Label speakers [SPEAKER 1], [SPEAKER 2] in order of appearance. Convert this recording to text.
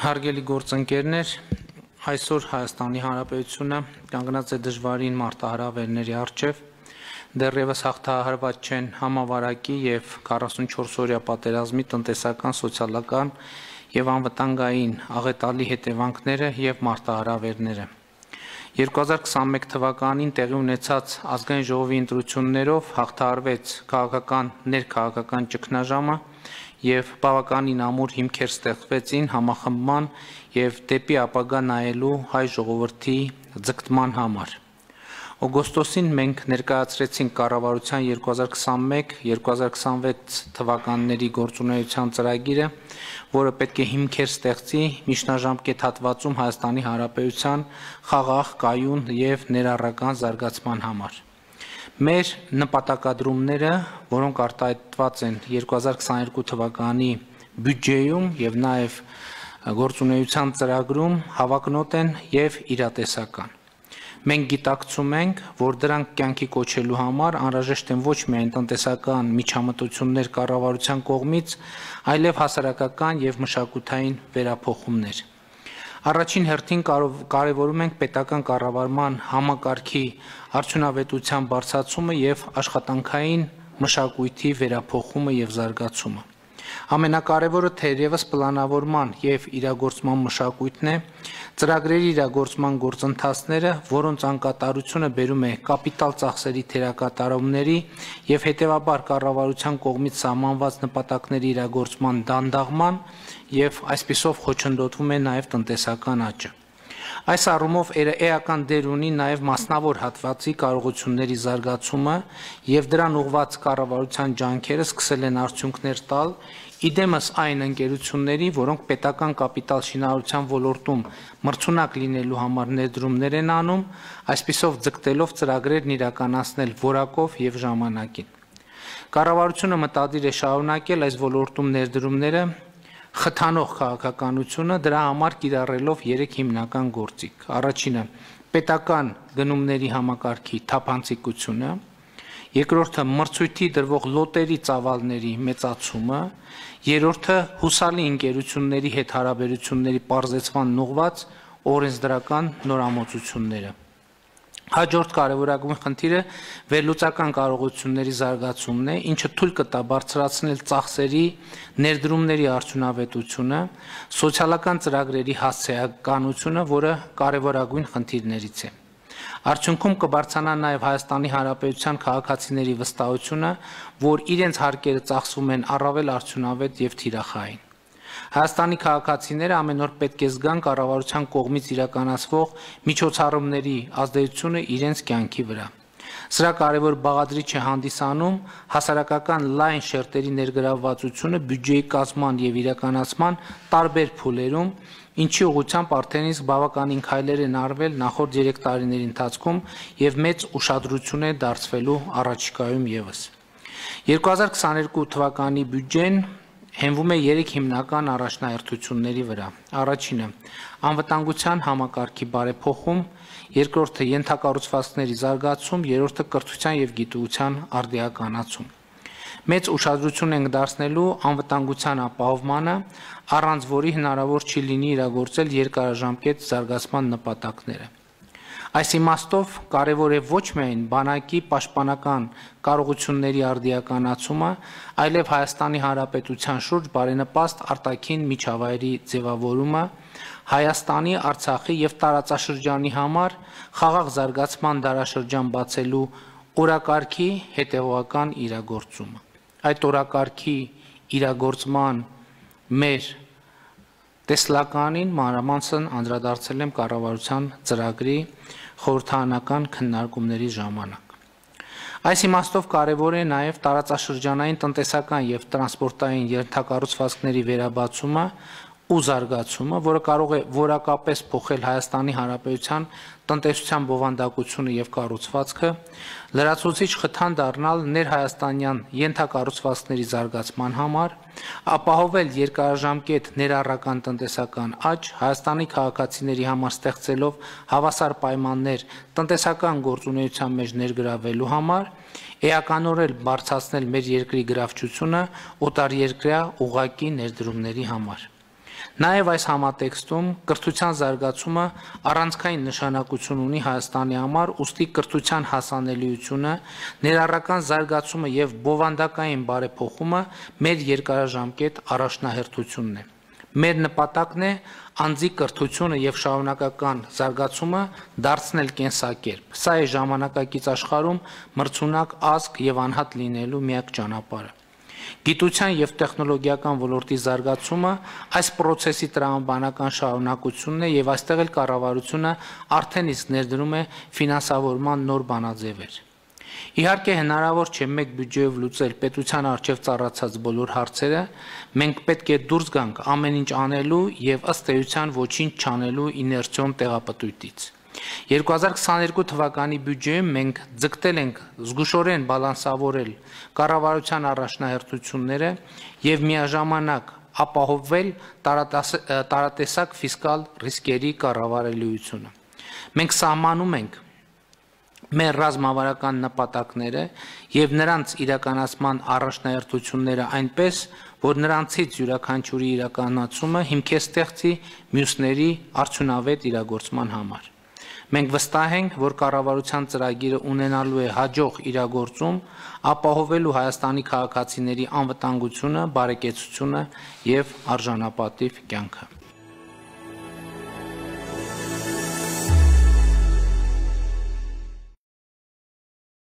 [SPEAKER 1] Հարգելի գործընկերներ, այսօր Հայաստանի Հանրապետությունը կանգնած է դժվարին մարտահրավերների առջև։ Դեռևս հաղթահարված չեն համավարակի եւ 44 օրյա պատերազմի տնտեսական, սոցիալական եւ անվտանգային աղետալի հետևանքները եւ մարտահրավերները։ 2021 թվականին տեղի ունեցած ազգային ժողովի ընտրություններով հաղթահարվեց քաղաքական ներքաղաքական ճգնաժամը, ներ եւ բավականին ամուր հիմքեր ստեղծվեցին համախմբման եւ դեպի ապագա նայելու հայ ժողովրդի ձգտման համար։ Օգոստոսին մենք ներկայացրեցինք կառավարության 2021-2026 թվականների գործունեության ծրագիրը, որը պետք է հիմքեր ստեղծի միջնաժամկետ հատվածում Հայաստանի Հանրապետության խաղաղ, կայուն եւ ներառական զարգացման համար։ Մեր նպատակադրումները, որոնք արտահայտված են 2022 թվականի բյուջեում եւ նաեւ գործունեության ծրագրում հավակնոտ են եւ իրատեսական։ Մենք գիտակցում ենք, որ դրանք կյանքի կոչելու համար անհրաժեշտ են ոչ միայն տնտեսական միջամտություններ կառավարության կողմից, այլև հասարակական եւ մշակութային վերափոխումներ։ Առաջին հերթին կարով, կարևորում ենք պետական կառավարման համակարգի արդյունավետության բարձրացումը եւ աշխատանքային մշակույթի վերափոխումը եւ զարգացումը։ Ամենակարևորը թերևս պլանավորման եւ իրագործման մշակույթն է, Ծրագրերի իրագործման գործընթացները, որոնց անկատարությունը բերում է կապիտալ ծախսերի թերակատարումների եւ հետեւաբար կառավարության կողմից սահմանված նպատակների իրագործման դանդաղման եւ այսպիսով խոչընդոտվում է նաեւ տնտեսական աճը։ Այս առումով էական դեր ունի նաև մասնավոր հատվածի կարողությունների զարգացումը եւ դրան ուղված կառավարության ջանքերը սկսել են արդյունքներ տալ Իդեմս այն ընկերությունների, որոնք պետական կապիտալ շինարարության ոլորտում մրցունակ լինելու համար ներդրումներ են անում, այսպիսով ձգտելով ծրագրերն իրականացնել որակով եւ ժամանակին։ Կառավարությունը մտադիր է շարունակել այս ոլորտում ներդրումները խթանող քաղաքականությունը դրա համար կիրառելով 3 հիմնական գործիք։ Առաջինը պետական գնումների համակարգի թափանցիկությունը, երկրորդը մրցույթի դրվող լոտերի ծավալների մեծացումը, երրորդը հուսալի ընկերությունների հետ հարաբերությունների պարզեցման նողված օրենսդրական նորամուծությունները։ Հաջորդ կարևորագույն խնդիրը վերլուծական կարողությունների զարգացումն է, ինչը թույլ կտա բարձրացնել ծախսերի ներդրումների արդյունավետությունը, սոցիալական ծրագրերի հասցեականությունը, որը կարևորագույն խնդիրներից է։ Արդյունքում կբարձանա նաև Հայաստանի Հանրապետության քաղաքացիների վստահությունը, որ իրենց հարկերը ծախսում են առավել արդյունավետ եւ թիրախային։ Հայաստանի քաղաքացիները ամեն օր պետք է զգան կառավարության կողմից իրականացվող միջոցառումների ազդեցությունը իրենց կյանքի վրա։ Սրա կարևոր բաղադրիչ է հանդիսանում հասարակական լայն շերտերի ներգրավվածությունը բյուջեի կազմման եւ իրականացման տարբեր փուլերում, ինչի ուղղությամբ արդեն իսկ բավականին քայլեր են արվել նախորդ 3 տարիների ընթացքում եւ մեծ ուշադրություն է դարձվելու առաջիկայում եւս։ 2022 թվականի բյուջեն հենվում է 3 հիմնական առաջնահերթությունների վրա։ Առաջինը անվտանգության համակարգի բարեփոխում, երկրորդը յենթակառուցվածքների զարգացում, երրորդը կրթության եւ գիտության արդիականացում։ Մեծ ուշադրություն ենք դարձնելու անվտանգության ապահովմանը, առանց որի հնարավոր չի լինի իրագործել երկարաժամկետ զարգացման նպատակները։ Այս իմաստով կարևոր է ոչ միայն բանակի պաշտպանական կարողությունների արդիականացումը, այլև Հայաստանի Հանրապետության շուրջ բարենպաստ արտաքին միջավայրի ձևավորումը, Հայաստանի, Արցախի եւ տարածաշրջանի համար խաղաղ զարգացման դարաշրջան բացելու օրակարգի հետևողական իրագործումը։ Այդ օրակարգի իրագործման մեր տեսլականին մանրամասն անդրադարձել եմ կառավարության ծրագրի խորհրդանական քննարկումների ժամանակ։ Այս իմաստով կարևոր է նաև տարածաշրջանային տնտեսական եւ տրանսպորտային ենթակառուցվածքների վերաբացումը, ու զարգացումը, որը կարող է որակապես փոխել Հայաստանի Հանրապետության տնտեսության բովանդակությունը եւ կառուցվածքը, լրացուցիչ խթան դառնալ ներհայաստանյան յենթակառուցվածքների զարգացման համար, ապահովել երկարաժամկետ ներառական տնտեսական աճ, Հայաստանի քաղաքացիների համար ստեղծելով հավասար պայմաններ տնտեսական գործունեության մեջ ներգրավելու համար, էականորել բարձրացնել մեր երկրի գրավչությունը օտարերկրյա ուղակի ներդրումների համար։ Նաև այս համատեքստում կրթության զարգացումը առանցքային նշանակություն ունի Հայաստանի համար, ուստի կրթության հասանելիությունը, ներառական զարգացումը եւ բովանդակային բարեփոխումը մեր երկարաժամկետ առաջնահերթությունն է։ Մեր նպատակն է անձի կրթությունը եւ շարունակական զարգացումը դարձնել կենսակերպ։ Սա է ժամանակակից աշխարհում մրցունակ ազգ եւ անհատ լինելու միակ ճանապարհը։ Գիտության եւ տեխնոլոգիական ոլորտի զարգացումը այս process-ի տրամաբանական շարունակությունն է եւ այստեղ էլ կառավարությունը արդեն իսկ ներդրում է ֆինանսավորման նոր բանաձևեր։ Իհարկե հնարավոր չէ մեկ բյուջեով լուծել պետության արժև ծառացած բոլոր հարցերը, մենք պետք է դուրս գանք ամեն ինչ անելու եւ ըստ էության ոչինչ չանելու իներցիոն տեղապտույտից։ 2022 թվականի բյուջեում մենք ձգտել ենք զգուշորեն բալանսավորել կառավարության առաջնահերթությունները եւ միաժամանակ ապահովվել տարատեսակ ֆիսկալ ռիսկերի կառավարելիությունը։ Մենք սահմանում ենք մեր ռազմավարական նպատակները եւ նրանց իրականացման առաջնահերթությունները այնպես, որ նրանցից յուրաքանչյուրի իրականացումը հիմք է ստեղծի մյուսների արդյունավետ իրագործման համար։ Մենք վստահ ենք, որ կառավարության ծրագիրը ունենալու է հաջող իրագործում, ապահովելու Հայաստանի քաղաքացիների անվտանգությունը, բարեկեցությունը եւ արժանապատիվ կյանքը։